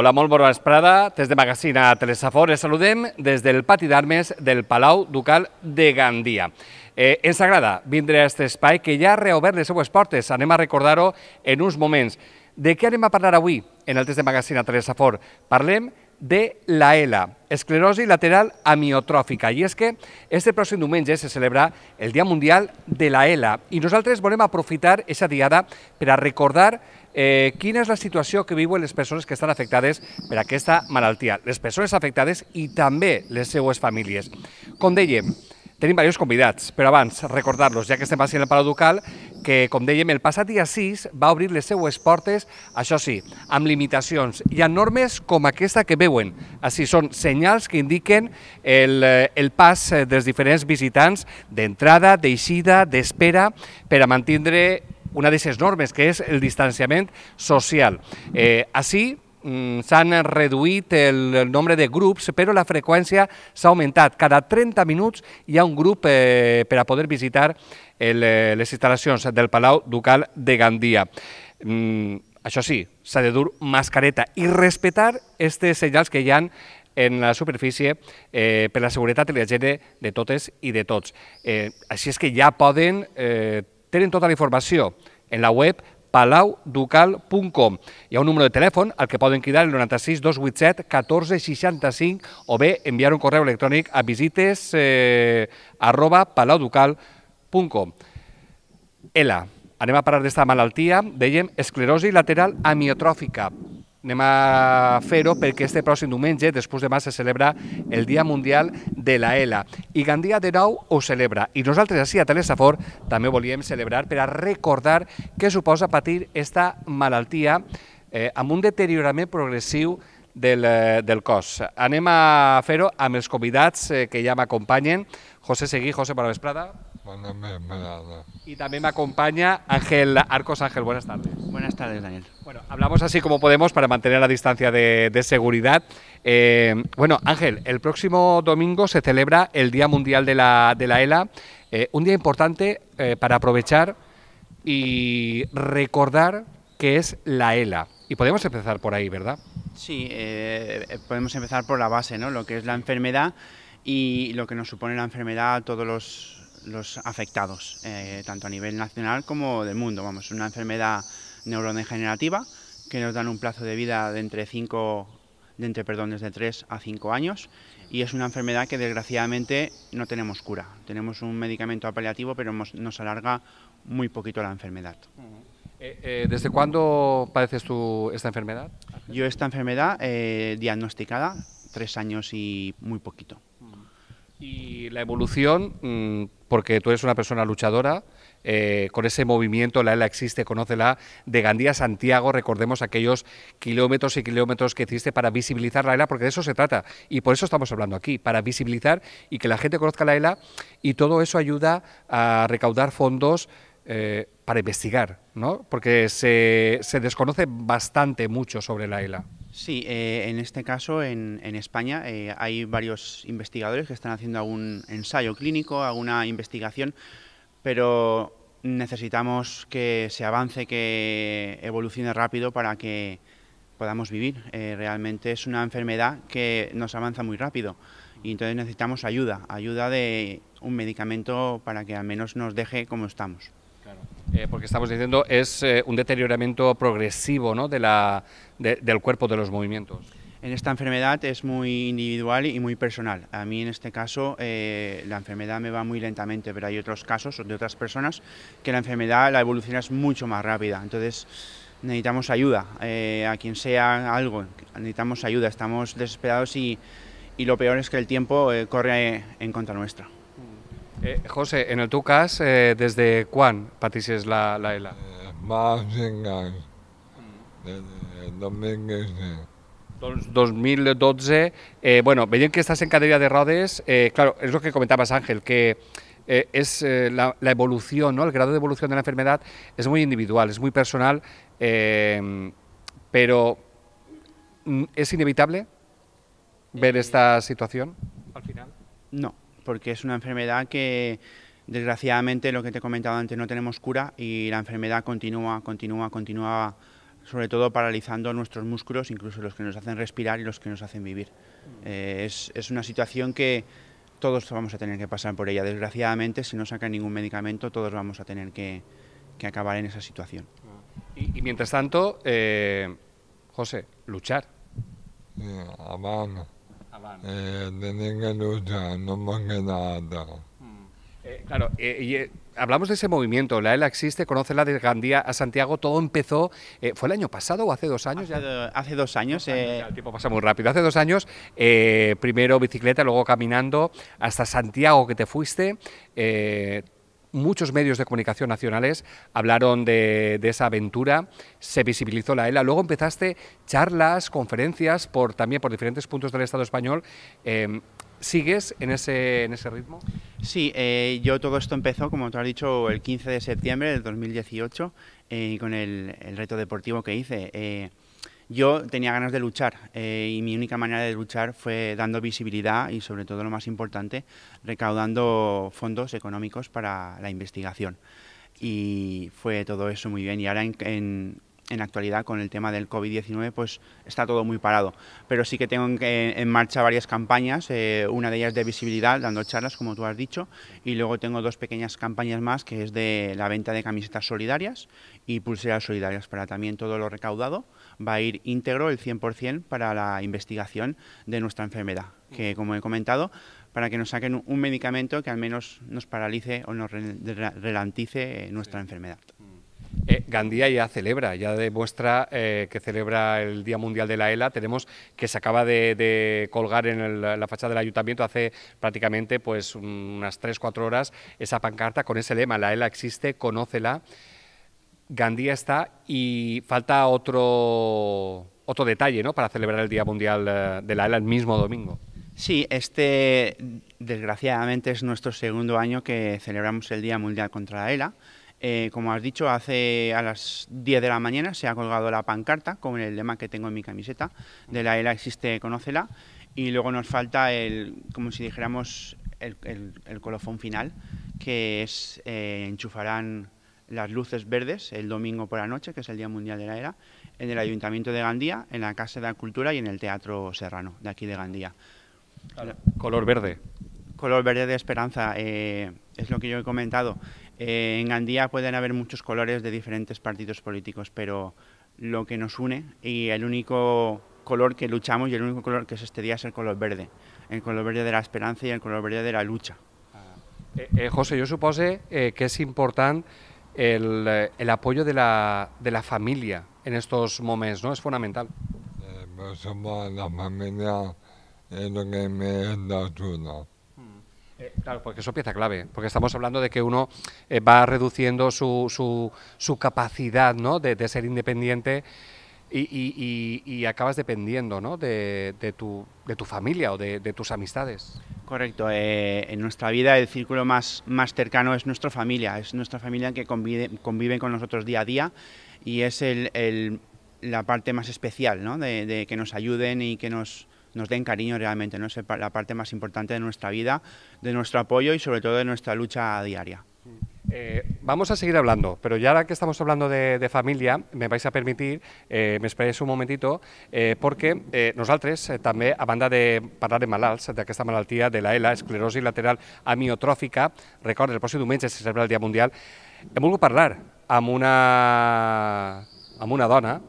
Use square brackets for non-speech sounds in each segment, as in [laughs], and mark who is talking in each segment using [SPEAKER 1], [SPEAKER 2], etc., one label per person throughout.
[SPEAKER 1] Hola, molt bona vesprada. Des de Magazine Telesafor les saludem des del pati d'armes del Palau Ducal de Gandia. Eh, ens agrada vindre a aquest espai que ja ha reobert les seues portes. Anem a recordar-ho en uns moments. De què anem a parlar avui en el test de Magazine Telesafor? Parlem de la ELA, esclerosi lateral amiotròfica. I és que este pròxim diumenge se celebra el Dia Mundial de la ELA i nosaltres volem aprofitar aquesta diada per a recordar Eh, quina és la situació que viuen les persones que estan afectades per aquesta malaltia? Les persones afectades i també les seues famílies. Com dèiem, tenim diversos convidats, però abans recordar-los, ja que estem passant el Palau Ducal, que, com dèiem, el passat dia 6 va obrir les seues portes, això sí, amb limitacions. i amb normes com aquesta que veuen. Així són senyals que indiquen el, el pas eh, dels diferents visitants d'entrada, d'eixida, d'espera, per a mantenir una de esas normes, que és el distanciament social. Eh, així, mm, s'han reduït el nombre de grups, però la freqüència s'ha augmentat. Cada 30 minuts hi ha un grup eh, per a poder visitar el, eh, les instal·lacions del Palau Ducal de Gandia. Mm, això sí, s'ha de dur mascareta i respetar aquests senyals que hi han en la superfície eh, per la seguretat de la de totes i de tots. Eh, així és que ja poden eh, Tenen tota la informació en la web palauducal.com. Hi ha un número de telèfon al que poden cridar el 96 287 14 65 o bé enviar un correu electrònic a visites eh, arroba palauducal.com. Ela, Anem a parar d'esta malaltia, dèiem esclerosi lateral amiotròfica anem a fer-ho perquè este pròxim diumenge, després demà, se celebra el Dia Mundial de la ELA. I Gandia de nou ho celebra. I nosaltres, així a Telesafor, també volíem celebrar per a recordar què suposa patir esta malaltia eh, amb un deteriorament progressiu del, eh, del cos. Anem a fer-ho amb els convidats eh, que ja m'acompanyen. José Seguí, José Vesprada. Y también me acompaña Ángel Arcos. Ángel,
[SPEAKER 2] buenas tardes. Buenas tardes, Daniel. Bueno,
[SPEAKER 1] hablamos así como podemos para mantener la distancia de, seguridad. Eh, bueno, Ángel, el próximo domingo se celebra el Día Mundial de la, ELA, e eh, un día importante eh, para aprovechar y recordar que es la ELA. Y podemos empezar por ahí, ¿verdad?
[SPEAKER 2] Sí, podemos empezar por la base, ¿no? Lo que es la enfermedad y lo que nos supone la enfermedad, a todos los los afectados, eh, tanto a nivel nacional como del mundo. Vamos, una enfermedad neurodegenerativa que nos dan un plazo de vida de entre 5 de entre, perdón, desde 3 a 5 años y es una enfermedad que desgraciadamente no tenemos cura. Tenemos un medicamento paliativo, pero nos alarga muy poquito la enfermedad. Eh, eh, ¿Desde cuándo padeces tú esta enfermedad? Yo esta enfermedad diagnosticada tres años y muy poquito.
[SPEAKER 1] Y la evolución, mm, porque tú eres una persona luchadora, eh, con ese movimiento, la ELA existe, conócela, de Gandía a Santiago, recordemos aquellos kilómetros y kilómetros que hiciste para visibilizar la ELA, porque de eso se trata, y por eso estamos hablando aquí, para visibilizar y que la gente conozca la ELA, y todo eso ayuda a recaudar fondos eh, para investigar, ¿no? porque se, se desconoce bastante mucho sobre la ELA.
[SPEAKER 2] Sí, eh, en este caso en, España eh, hay varios investigadores que están haciendo algún ensayo clínico, alguna investigación, pero necesitamos que se avance, que evolucione rápido para que podamos vivir. Eh, realmente es una enfermedad que nos avanza muy rápido y entonces necesitamos ayuda, ayuda de un medicamento para que al menos nos deje como estamos. Eh, porque estamos diciendo es
[SPEAKER 1] eh, un deterioramiento progresivo ¿no? del cuerpo de los movimientos.
[SPEAKER 2] En esta enfermedad es muy individual y muy personal. A mí en este caso eh, la enfermedad me va muy lentamente, pero hay otros casos de otras personas que la enfermedad, la evolución es mucho más rápida. Entonces necesitamos ayuda, a quien sea algo, necesitamos ayuda, estamos desesperados y, y lo peor es que el tiempo corre en contra nuestra. Eh,
[SPEAKER 1] José, en el tu cas, eh, desde cuándo patices la, la ELA? va, 2012, bueno, veían que estás en cadera de rodes, eh, claro, es lo que comentabas Ángel, que es eh, eh, la, la, evolución, ¿no? el grado de evolución de la enfermedad es muy individual, es muy personal, pero ¿es mm, inevitable
[SPEAKER 2] ver esta situación al final? No porque es una enfermedad que desgraciadamente lo que te he comentado antes no tenemos cura y la enfermedad continúa, continúa, continúa, sobre todo paralizando nuestros músculos, incluso los que nos hacen respirar y los que nos hacen vivir. Eh, es, es una situación que todos vamos a tener que pasar por ella. Desgraciadamente, si no sacan ningún medicamento, todos vamos a tener que, que acabar en esa situación. Y, mientras tanto, eh, José, luchar.
[SPEAKER 1] Eh, eh, hablamos de ese movimiento, la ELA existe, conoce la de Gandía a Santiago, todo empezó, eh, ¿fue el año pasado o hace dos años? Hace, dos años. Eh. el tiempo pasa muy rápido. Hace dos años, eh, primero bicicleta, luego caminando hasta Santiago que te fuiste muchos medios de comunicación nacionales hablaron de, esa aventura, se visibilizó la ELA, luego empezaste charlas, conferencias por, también por
[SPEAKER 2] diferentes puntos del Estado español. Em, ¿Sigues en ese, en ese ritmo? Sí, eh, yo todo esto empezó, como tú has dicho, el 15 de septiembre del 2018 eh, con el, el, reto deportivo que hice eh, yo tenía ganas de luchar eh, y mi única manera de luchar fue dando visibilidad y sobre todo lo más importante, recaudando fondos económicos para la investigación. Y fue todo eso muy bien. Y ahora en en actualidad con el tema del COVID-19 pues está todo muy parado. Pero sí que tengo en, eh, marcha varias campañas, eh, una de ellas de visibilidad, dando charlas, como tú has dicho, y luego tengo dos pequeñas campañas más, que es de la venta de camisetas solidarias y pulseras solidarias, para también todo lo recaudado va a ir íntegro el 100% para la investigación de nuestra enfermedad, que como he comentado, para que nos saquen un medicamento que al menos nos paralice o nos ralentice eh, nuestra enfermedad. Mm. Eh, Gandía
[SPEAKER 1] ya celebra, ya demuestra eh, que celebra el Día Mundial de la ELA. Tenemos que se acaba de, colgar en la fachada del ayuntamiento hace prácticamente pues, unas 3-4 horas esa pancarta con ese lema, la ELA existe, conócela. Gandía está y falta otro, otro detalle para celebrar el Día Mundial eh,
[SPEAKER 2] de la ELA el mismo domingo. Sí, este desgraciadamente es nuestro segundo año que celebramos el Día Mundial contra la ELA. Eh, como has dicho, hace a las 10 de la mañana se ha colgado la pancarta con el lema que tengo en mi camiseta, de la ELA existe, conócela, y luego nos falta el, como si dijéramos, el, colofón final, que es eh, enchufarán las luces verdes el domingo por la noche, que es el Día Mundial de la ELA, en el Ayuntamiento de Gandía, en la Casa de la Cultura y en el Teatro Serrano, de aquí de Gandía. Color verde. Color verde de esperanza, eh, es lo que yo he comentado. Eh, en Gandía pueden haber muchos colores de diferentes partidos políticos, pero lo que nos une y el único color que luchamos y el único color que es este día es el color verde, el color verde de la esperanza y el color verde de la lucha.
[SPEAKER 1] Ah. Eh, eh, José,
[SPEAKER 2] yo supose que es importante el, apoyo de la,
[SPEAKER 1] de la, familia en estos momentos, ¿no? Es fundamental. Pues somos la familia, es lo que me da eh, claro, porque eso pieza clave, porque estamos hablando de que uno eh, va reduciendo su, su, capacidad ¿no? de, ser independiente y, acabas dependiendo ¿no? de, de,
[SPEAKER 2] tu, de, tu, familia o de, tus amistades. Correcto, eh, en nuestra vida el círculo más, más cercano es nuestra familia, es nuestra familia que convive, conviven con nosotros día a día y es el, el, la parte más especial ¿no? de que nos ayuden y que nos nos den cariño realmente, ¿no? es la parte más importante de nuestra vida, de nuestro apoyo y sobre todo de nuestra lucha diaria. Eh, vamos a seguir hablando, pero ya que estamos hablando de,
[SPEAKER 1] familia, me vais a permitir, eh, me esperéis un momentito, eh, porque eh, también, también a banda de hablar de de esta malaltía de la ELA, esclerosis lateral amiotrófica, recuerda, el próximo mes se celebra el Día Mundial, hem vuelvo hablar a una, una dona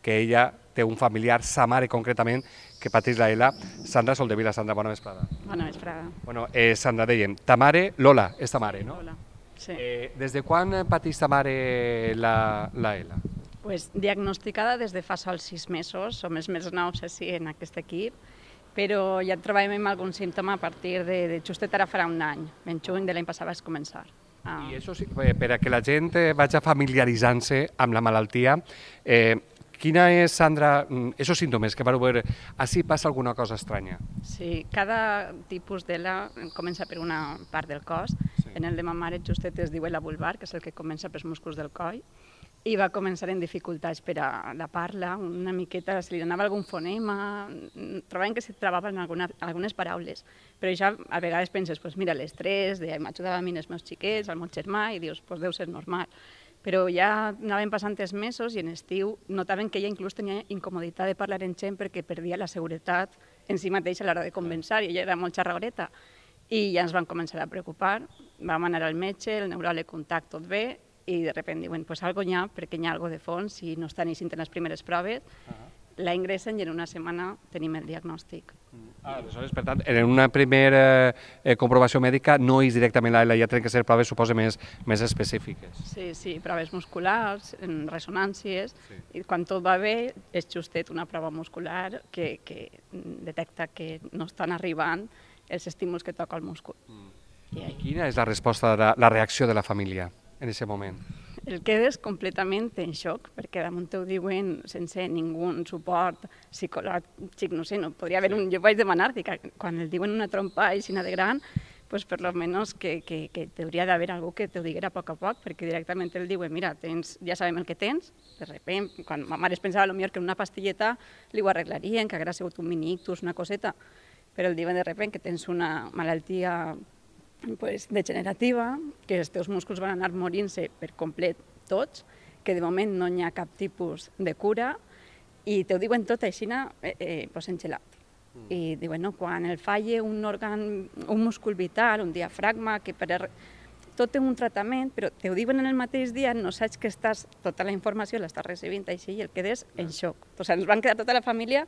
[SPEAKER 1] que ella de un familiar, samare concretamente que patís la Ela. Sandra Soldevila, Sandra, bona vesprada.
[SPEAKER 3] Bona vesprada. Bueno,
[SPEAKER 1] eh, Sandra, dèiem, ta mare, Lola, és ta mare, no? Lola, sí. Eh, des de quan patís ta mare la, la Ela?
[SPEAKER 3] Pues, diagnosticada des de fa sols sis mesos, som els més nous així eh, en aquest equip, però ja treballem amb algun símptoma a partir de, de justet ara farà un any, ben juny de l'any passat vaig començar. Ah. I això sí, eh, per
[SPEAKER 1] a que la gent eh, vagi familiaritzant-se amb la malaltia, eh, Quina és, Sandra, mm, esos símptomes que vau veure? Així passa alguna cosa estranya?
[SPEAKER 3] Sí, cada tipus d'ela comença per una part del cos. Sí. En el de ma mare justet es diu la vulvar, que és el que comença pels músculs del coll, i va començar en dificultats per a la parla, una miqueta, se li donava algun fonema, mm, trobaven que se en alguna, algunes paraules, però ja a vegades penses, pues mira, l'estrès, m'ajudava a mi els meus xiquets, al meu germà, i dius, pues deu ser normal però ja anaven passant els mesos i en estiu notaven que ella inclús tenia incomoditat de parlar en gent perquè perdia la seguretat en si mateixa a l'hora de convençar i ella era molt xarragoreta. I ja ens van començar a preocupar, vam anar al metge, el neuròleg contact tot bé i de sobte diuen, pues algo hi ha, perquè hi ha algo de fons i no estan eixint en les primeres proves. Uh -huh la ingressen i en una setmana tenim el diagnòstic. Mm. Ah,
[SPEAKER 1] per tant, en una primera eh, comprovació mèdica no és directament l'ALA, ja tenen que ser proves, suposa, més, més específiques.
[SPEAKER 3] Sí, sí, proves musculars, en ressonàncies, sí. i quan tot va bé és justet una prova muscular que, que detecta que no estan arribant els estímuls que toca el múscul. Mm. I, I
[SPEAKER 1] quina és la resposta, la, la reacció de la família en aquest moment?
[SPEAKER 3] El quedes completament en xoc, perquè damunt ho diuen sense ningú suport psicològic, no sé, no podria haver un... Jo vaig demanar, dic, ah, quan el diuen una trompa aixina de gran, pues per lo que, que, que t'hauria d'haver algú que t'ho diguera a poc a poc, perquè directament el diuen, mira, tens, ja sabem el que tens, de repent, quan ma mare es pensava potser que una pastilleta li ho arreglarien, que haguera sigut un minictus, una coseta, però el diuen de repent que tens una malaltia pues, degenerativa, que els teus músculs van anar morint-se per complet tots, que de moment no hi ha cap tipus de cura, i te ho diuen tot així, eh, eh, pues, engelat. Mm. I diuen, no, quan el falle un òrgan, un múscul vital, un diafragma, que per er... tot té un tractament, però te ho diuen en el mateix dia, no saps que estàs, tota la informació l'estàs recibint així i el quedes en xoc. O sigui, ens van quedar tota la família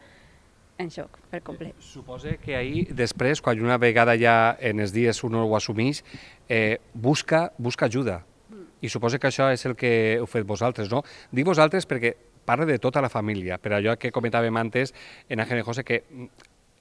[SPEAKER 3] en xoc per complet. Eh, suposa que
[SPEAKER 1] ahir, després, quan una vegada ja en els dies un ho assumís, eh, busca, busca ajuda. I suposa que això és el que heu fet vosaltres, no? Dic vosaltres perquè parla de tota la família, però allò que comentàvem antes en Ángel José, que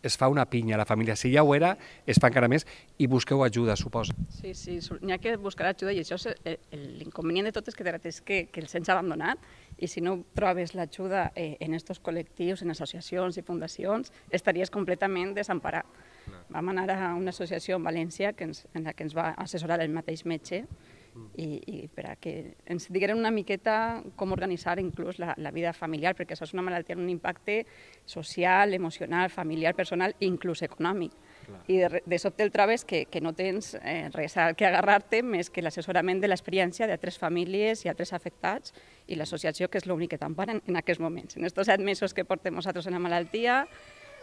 [SPEAKER 1] es fa una pinya a la família. Si ja ho era, es fa encara més i busqueu ajuda, suposa.
[SPEAKER 3] Sí, sí, n'hi ha que buscar ajuda i això és eh, l'inconvenient de tot és que és que, que els ens ha abandonat i si no trobes l'ajuda eh, en aquests col·lectius, en associacions i fundacions, estaries completament desemparat. No. Vam anar a una associació en València que ens, en la que ens va assessorar el mateix metge Mm. i, i per a que ens digueren una miqueta com organitzar inclús la, la vida familiar, perquè això és una malaltia amb un impacte social, emocional, familiar, personal inclús econòmic. Clar. I de, de sobte el trobes que, que no tens eh, res a que agarrar-te més que l'assessorament de l'experiència d'altres famílies i altres afectats i l'associació, que és l'únic que t'emparen en aquests moments. En aquests set mesos que portem nosaltres en la malaltia,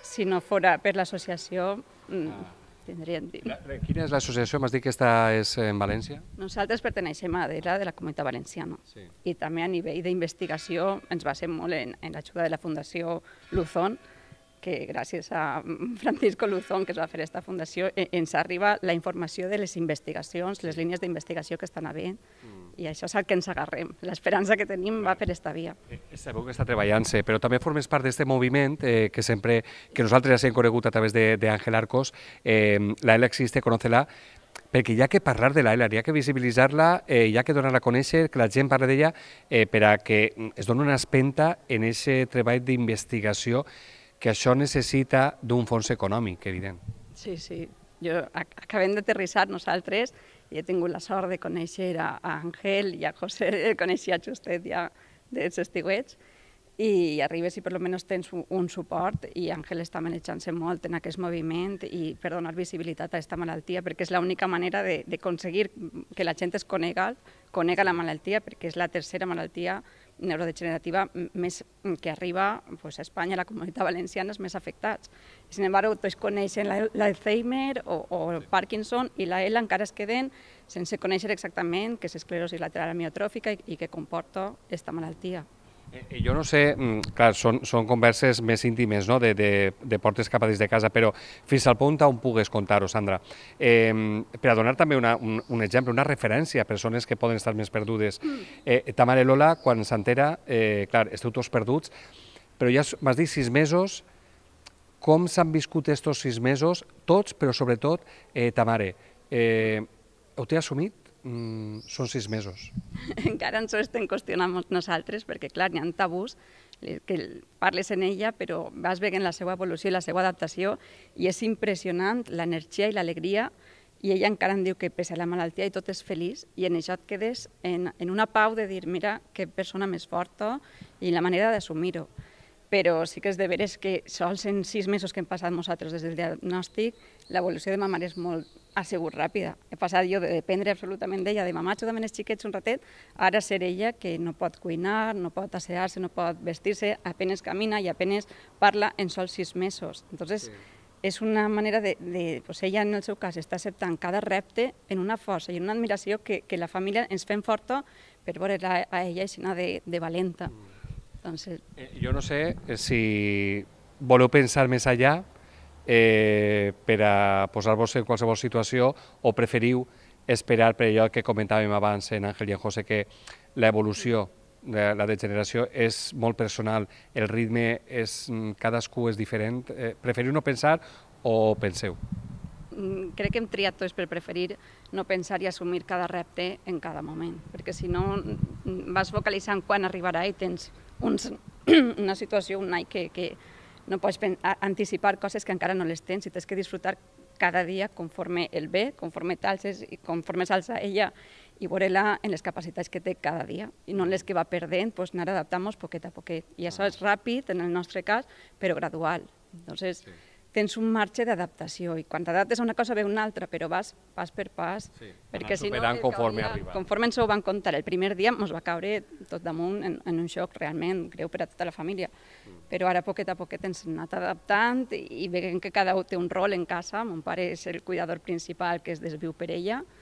[SPEAKER 3] si no fora per l'associació, mm, ah tindrien vint. Quina
[SPEAKER 1] és l'associació? M'has dit que està és eh, en València?
[SPEAKER 3] Nosaltres perteneixem a la de la Comunitat Valenciana sí. i també a nivell d'investigació ens basem molt en, en l'ajuda de la Fundació Luzón que gràcies a [laughs] Francisco Luzón, que es va fer aquesta fundació, e, ens arriba la informació de les investigacions, les línies d'investigació que estan havent, mm. i això és el que ens agarrem. L'esperança que tenim va per aquesta via. Eh, Sabeu que
[SPEAKER 1] està treballant-se, però també formes part d'aquest moviment eh, que sempre, que nosaltres ja s'hem conegut a través d'Àngel Arcos, eh, la ELA existe, conoce-la, perquè hi ha que parlar de l'ELA, hi ha que visibilitzar-la, eh, hi ha que donar-la a conèixer, que la gent parla d'ella, eh, per a que es doni una espenta en aquest treball d'investigació que això necessita d'un fons econòmic, evident.
[SPEAKER 3] Sí, sí. Jo, acabem d'aterrissar nosaltres i he tingut la sort de conèixer a, Àngel i a José, [laughs] a Justet ja dels estiuets, i arribes i per almenys tens un suport i Àngel està manejant-se molt en aquest moviment i per donar visibilitat a aquesta malaltia perquè és l'única manera d'aconseguir que la gent es conega, conega la malaltia perquè és la tercera malaltia neurodegenerativa més mm, que arriba pues, a Espanya, a la comunitat valenciana, els més afectats. Sin embargo, tots coneixen l'Alzheimer o, o el sí. Parkinson i la e L encara es queden sense conèixer exactament que és esclerosi lateral amiotròfica i, i que comporta aquesta malaltia. Eh, eh, jo no
[SPEAKER 1] sé, mm, clar, són, són converses més íntimes, no?, de, de, de portes cap a des de casa, però fins al punt on pugues contar-ho, Sandra. Eh, per a donar també una, un, un exemple, una referència a persones que poden estar més perdudes. Mm. Eh, ta mare Lola, quan s'entera, eh, clar, esteu tots perduts, però ja m'has dit sis mesos, com s'han viscut estos sis mesos, tots, però sobretot eh, ta mare. Eh, ho té assumit? mm, són sis mesos.
[SPEAKER 3] [laughs] Encara ens ho estem qüestionant nosaltres, perquè clar, hi ha tabús que parles en ella, però vas veient la seva evolució i la seva adaptació i és impressionant l'energia i l'alegria i ella encara em diu que pese a la malaltia i tot és feliç i en això et quedes en, en una pau de dir mira que persona més forta i la manera d'assumir-ho. Però sí que és de veres que sols en sis mesos que hem passat nosaltres des del diagnòstic l'evolució de ma mare és molt, ha sigut ràpida. He passat jo de dependre absolutament d'ella, de mamà, ajuda'm els xiquets un ratet, ara ser ella que no pot cuinar, no pot assear-se, no pot vestir-se, apenes camina i apenes parla en sols sis mesos. Entonces, sí. és una manera de, de pues ella en el seu cas està acceptant cada repte en una força i en una admiració que, que la família ens fem forta per veure a ella així de, de valenta. Mm. Entonces... Eh,
[SPEAKER 1] jo no sé eh, si voleu pensar més allà, eh, per a posar-vos en qualsevol situació o preferiu esperar per allò que comentàvem abans en Àngel i en José, que l'evolució de la degeneració és molt personal, el ritme és, mm, cadascú és diferent. Eh, preferiu no pensar o penseu?
[SPEAKER 3] Mm, crec que hem triat tots per preferir no pensar i assumir cada repte en cada moment, perquè si no mm, vas focalitzant quan arribarà i tens uns, [clears throat] una situació, un any que, que, no pots anticipar coses que encara no les tens i tens que disfrutar cada dia conforme el ve, conforme t'alces i conforme s'alça ella i veure-la en les capacitats que té cada dia i no en les que va perdent, pues, doncs anar adaptant-nos poquet a poquet. I això ah. és ràpid, en el nostre cas, però gradual. Entonces, sí tens un marge d'adaptació i quan t'adaptes a una cosa ve una altra, però vas pas per pas, sí, perquè si no, conforme, cauria, conforme ens ho van contar el primer dia, ens va caure tot damunt en, en un xoc realment greu per a tota la família. Mm. Però ara, poquet a poquet, ens hem anat adaptant i, i veiem que cada un té un rol en casa. Mon pare és el cuidador principal, que es desviu per ella, mm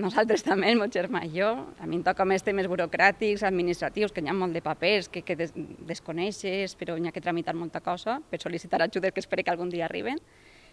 [SPEAKER 3] nosaltres també, el meu germà i jo, a mi em toca més temes burocràtics, administratius, que hi ha molt de papers que, que des desconeixes, però hi ha que tramitar molta cosa per sol·licitar ajudes que espero que algun dia arriben.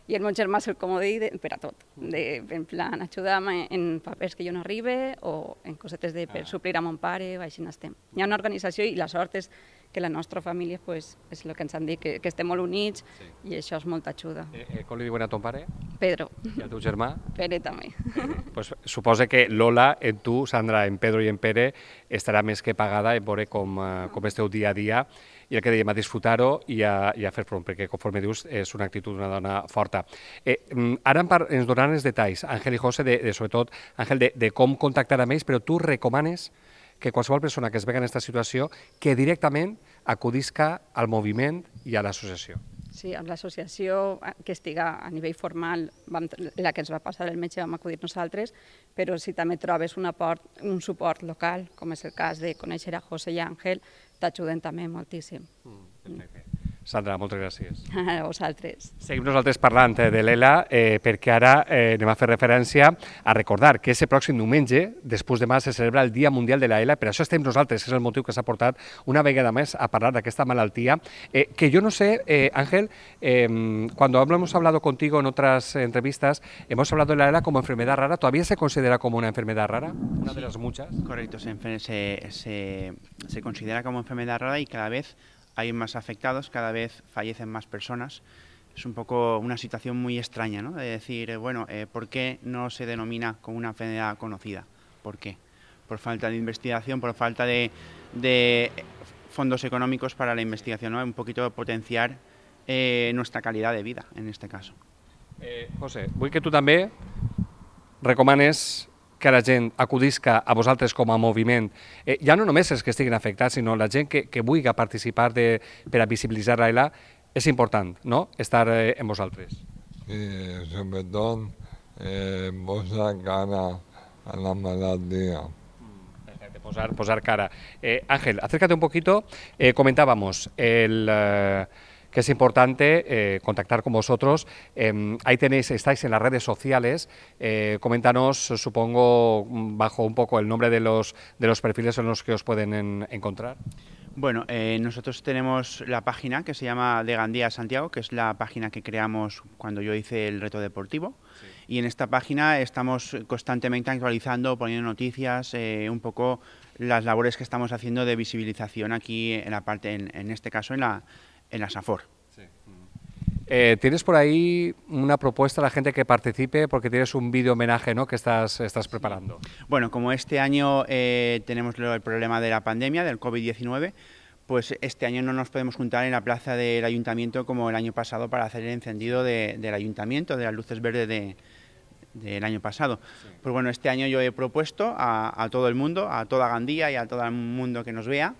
[SPEAKER 3] I el meu germà és el comodí de, per a tot, de, en plan, ajudar-me en papers que jo no arribe o en cosetes de per ah. suplir a mon pare o així n'estem. Hi ha una organització i la sort és que la nostra família pues, és el que ens han dit, que, que estem molt units sí. i això és molta ajuda. Eh, eh,
[SPEAKER 1] com li diuen a ton pare?
[SPEAKER 3] Pedro. I al teu germà? Pere també. Eh,
[SPEAKER 1] pues, suposa que Lola, en tu, Sandra, en Pedro i en Pere, estarà més que pagada en veure com, eh, com esteu dia a dia i el que dèiem, a disfrutar-ho i, a, i a fer front, perquè conforme dius és una actitud d'una dona forta. Eh, mm, ara ens donaran els detalls, Àngel i José, de, de, sobretot, Àngel, de, de com contactar amb ells, però tu recomanes que qualsevol persona que es vega en aquesta situació que directament acudisca al moviment i a l'associació.
[SPEAKER 3] Sí, amb l'associació eh, que estiga a nivell formal, vam, la que ens va passar el metge vam acudir nosaltres, però si també trobes un, aport, un suport local, com és el cas de conèixer a José i a Àngel, t'ajuden també moltíssim. Mm, mm. perfecte.
[SPEAKER 1] Sandra, muchas gracias.
[SPEAKER 3] [laughs] A vosaltres. Seguim
[SPEAKER 1] nosaltres parlant eh, de l'ELA eh, perquè ara eh, anem a referència a recordar que ese pròxim después de más, se celebra el Día Mundial de la l'ELA, per això estem nosaltres, es el motivo que s'ha aportado una vegada más a parlar d'aquesta malaltia, eh, que yo no sé, Ángel, eh, cuando em, hemos hablado contigo en otras entrevistas, hemos hablado de la ELA como enfermedad rara, ¿todavía se considera como una enfermedad rara?
[SPEAKER 2] Una de las muchas. Correcto, se, se considera como enfermedad rara y cada vez hay más afectados, cada vez fallecen más personas. Es un poco una situación muy extraña, ¿no? De decir, eh, bueno, eh, ¿por qué no se denomina como una enfermedad conocida? ¿Por qué? Por falta de investigación, por falta de, fondos económicos para la investigación, ¿no? Un poquito potenciar eh, nuestra calidad de vida, en este caso.
[SPEAKER 1] Eh, José, voy que tú también recomanes que la gent acudisca a vosaltres com a moviment, eh, ja no només els que estiguin afectats, sinó la gent que, que vulgui participar de, per a visibilitzar l'AILA, és important, no?, estar eh, en vosaltres. Sí, sobretot eh, posar cara a la malaltia. Perfecte, posar, posar cara. Eh, Ángel, acércate un poquito. Eh, comentábamos el... Eh, que es importante eh, contactar con vosotros. Em, ahí tenéis, estáis en las redes sociales. Eh, coméntanos, supongo, bajo un poco el nombre de los, de los perfiles en los que os pueden encontrar.
[SPEAKER 2] Bueno, eh, nosotros tenemos la página que se llama De Gandía Santiago, que es la página que creamos cuando yo hice el reto deportivo. Y en esta página estamos constantemente actualizando, poniendo noticias, un poco las labores que estamos haciendo de visibilización aquí en la parte, en este caso, en la, en la SAFOR. Eh, ¿Tienes
[SPEAKER 1] por ahí una propuesta a la gente que participe? Porque tienes un vídeo homenaje ¿no? que estás, estás
[SPEAKER 2] preparando. Bueno, como este año eh, tenemos el problema de la pandemia, del COVID-19, pues este año no nos podemos juntar en la plaza del ayuntamiento como el año pasado para hacer el encendido del ayuntamiento, de las luces verdes del año pasado. Pues bueno, este año yo he propuesto a todo el mundo, a toda Gandía y a todo el mundo que nos vea,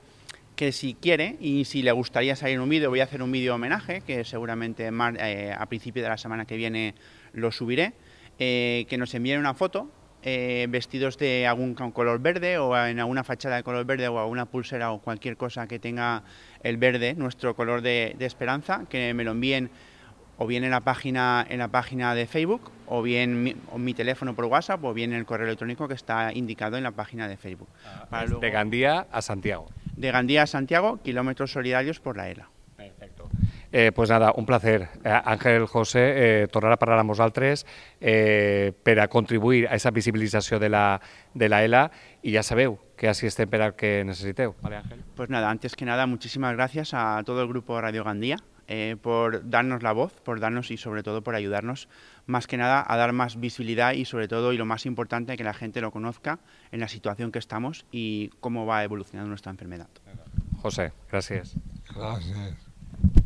[SPEAKER 2] que si quiere y si le gustaría salir un vídeo, voy a hacer un vídeo homenaje, que seguramente eh, a principio de la semana que viene lo subiré, eh, que nos envíen una foto eh, vestidos de algún color verde o en alguna fachada de color verde o alguna pulsera o cualquier cosa que tenga el verde, nuestro color de, esperanza, que me lo envíen o bien en la página, en la página de Facebook, o bien mi, mi, teléfono por WhatsApp, o bien el correo electrónico que está indicado en la página de Facebook. Ah, de Gandía a Santiago de Gandía a Santiago, kilómetros solidarios por la ELA. Perfecto.
[SPEAKER 1] Eh, pues nada, un placer, eh, Ángel José, eh, tornar eh, a parar a eh, contribuir a esa visibilización de la, de la ELA y ya sabeu que así es temprano que necesiteo.
[SPEAKER 2] Vale, Ángel? Pues nada, antes que nada, muchísimas gracias a todo el grupo Radio Gandía por darnos la voz, por darnos y sobre todo por ayudarnos más que nada a dar más visibilidad y sobre todo, y lo más importante, que la gente lo conozca en la situación que estamos y cómo va evolucionando nuestra enfermedad. José, gràcies.
[SPEAKER 1] Gràcies.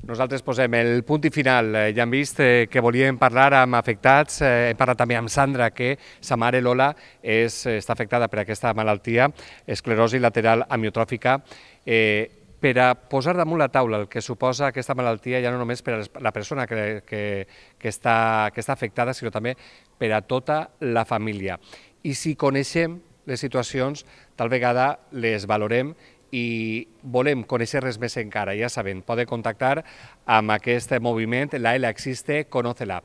[SPEAKER 2] Nosaltres posem el punt i final. Eh, ja hem
[SPEAKER 1] vist eh, que volíem parlar amb afectats, eh, hem parlat també amb Sandra, que sa mare Lola és, està afectada per aquesta malaltia, esclerosi lateral amiotròfica. Eh, per a posar damunt la taula el que suposa aquesta malaltia ja no només per a la persona que, que, que, està, que està afectada, sinó també per a tota la família. I si coneixem les situacions, tal vegada les valorem i volem conèixer res més encara. Ja saben, poden contactar amb aquest moviment, la L existe, conoce-la.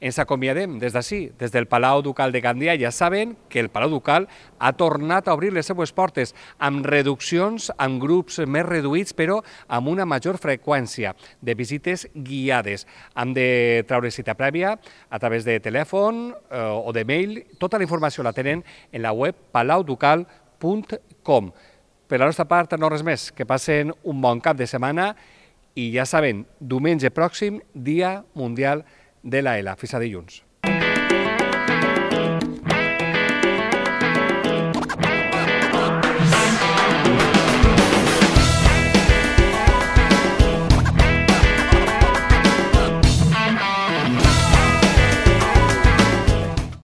[SPEAKER 1] Ens acomiadem des d'ací, des del Palau Ducal de Gandia. Ja saben que el Palau Ducal ha tornat a obrir les seues portes amb reduccions, amb grups més reduïts, però amb una major freqüència de visites guiades. Hem de treure cita prèvia a través de telèfon eh, o de mail. Tota la informació la tenen en la web palauducal.com. Per la nostra part, no res més. Que passen un bon cap de setmana i ja saben, diumenge pròxim, Dia Mundial de de ELA. E Fins a dilluns.